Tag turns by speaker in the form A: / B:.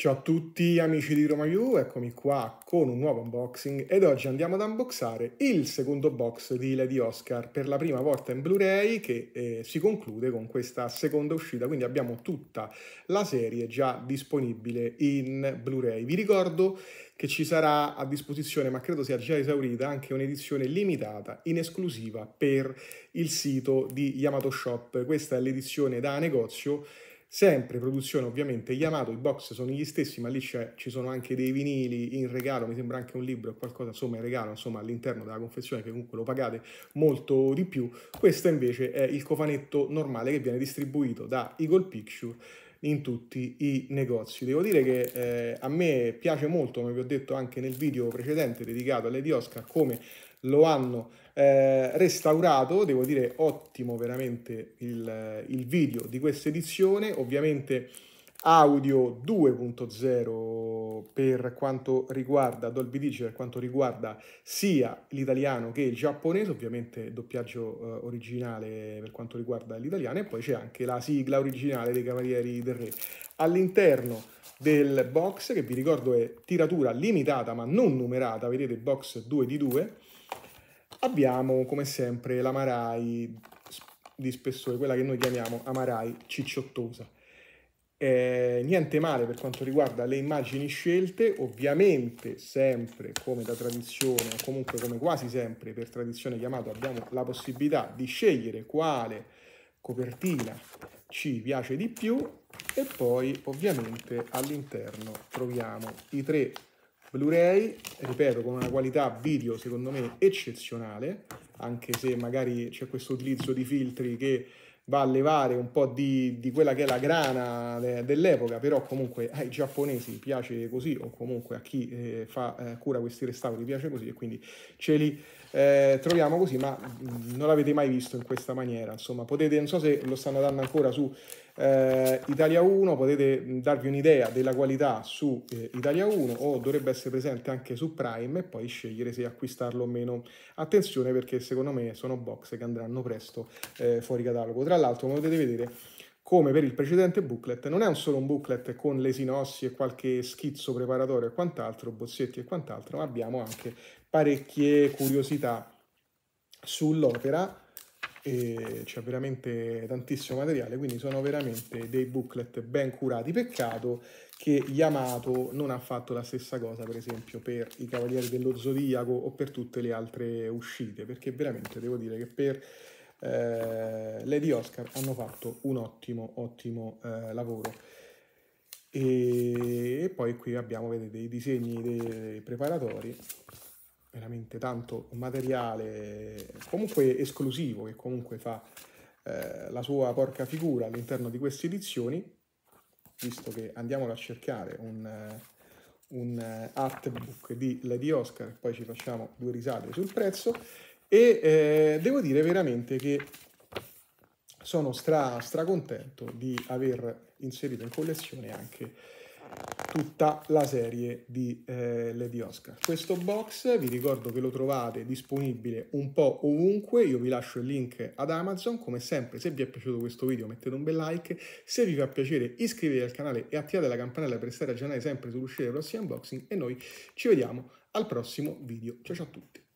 A: Ciao a tutti amici di Roma U, eccomi qua con un nuovo unboxing ed oggi andiamo ad unboxare il secondo box di Lady Oscar per la prima volta in Blu-ray che eh, si conclude con questa seconda uscita, quindi abbiamo tutta la serie già disponibile in Blu-ray. Vi ricordo che ci sarà a disposizione, ma credo sia già esaurita, anche un'edizione limitata in esclusiva per il sito di Yamato Shop. Questa è l'edizione da negozio sempre produzione ovviamente Yamato, i box sono gli stessi, ma lì ci sono anche dei vinili in regalo, mi sembra anche un libro o qualcosa, insomma in regalo, insomma all'interno della confezione che comunque lo pagate molto di più. Questo invece è il cofanetto normale che viene distribuito da Eagle Picture in tutti i negozi. Devo dire che eh, a me piace molto, come vi ho detto anche nel video precedente dedicato a Lady Oscar, come lo hanno eh, restaurato, devo dire ottimo veramente il, il video di questa edizione, ovviamente audio 2.0 per quanto riguarda Dolby Digital, per quanto riguarda sia l'italiano che il giapponese, ovviamente doppiaggio eh, originale per quanto riguarda l'italiano e poi c'è anche la sigla originale dei Cavalieri del Re. All'interno del box, che vi ricordo è tiratura limitata ma non numerata, vedete box 2 di 2, abbiamo come sempre la Marai di spessore, quella che noi chiamiamo Amarai cicciottosa eh, niente male per quanto riguarda le immagini scelte, ovviamente sempre come da tradizione, o comunque come quasi sempre per tradizione chiamato, abbiamo la possibilità di scegliere quale copertina ci piace di più e poi ovviamente all'interno troviamo i tre Blu-ray, ripeto, con una qualità video secondo me eccezionale, anche se magari c'è questo utilizzo di filtri che va a levare un po' di, di quella che è la grana de, dell'epoca, però comunque ai giapponesi piace così o comunque a chi eh, fa, eh, cura questi restauri piace così e quindi ce li eh, troviamo così, ma mm, non l'avete mai visto in questa maniera, insomma potete, non so se lo stanno dando ancora su eh, Italia 1, potete mm, darvi un'idea della qualità su eh, Italia 1 o dovrebbe essere presente anche su Prime e poi scegliere se acquistarlo o meno. Attenzione perché secondo me sono box che andranno presto eh, fuori catalogo. Tra l'altro, come potete vedere, come per il precedente booklet, non è un solo un booklet con le sinossi e qualche schizzo preparatorio e quant'altro, bozzetti e quant'altro, ma abbiamo anche parecchie curiosità sull'opera e c'è veramente tantissimo materiale, quindi sono veramente dei booklet ben curati. Peccato che Yamato non ha fatto la stessa cosa, per esempio, per i Cavalieri dello Zodiaco o per tutte le altre uscite, perché veramente devo dire che per eh, Lady Oscar hanno fatto un ottimo, ottimo eh, lavoro. E poi qui abbiamo, vedete, i disegni dei preparatori veramente tanto un materiale comunque esclusivo che comunque fa eh, la sua porca figura all'interno di queste edizioni visto che andiamolo a cercare un, eh, un eh, artbook di Lady Oscar poi ci facciamo due risate sul prezzo e eh, devo dire veramente che sono stra, stra contento di aver inserito in collezione anche tutta la serie di eh, Lady Oscar. Questo box vi ricordo che lo trovate disponibile un po' ovunque, io vi lascio il link ad Amazon, come sempre se vi è piaciuto questo video mettete un bel like, se vi fa piacere iscrivetevi al canale e attivate la campanella per stare aggiornati sempre sull'uscita dei prossimi unboxing e noi ci vediamo al prossimo video, ciao ciao a tutti!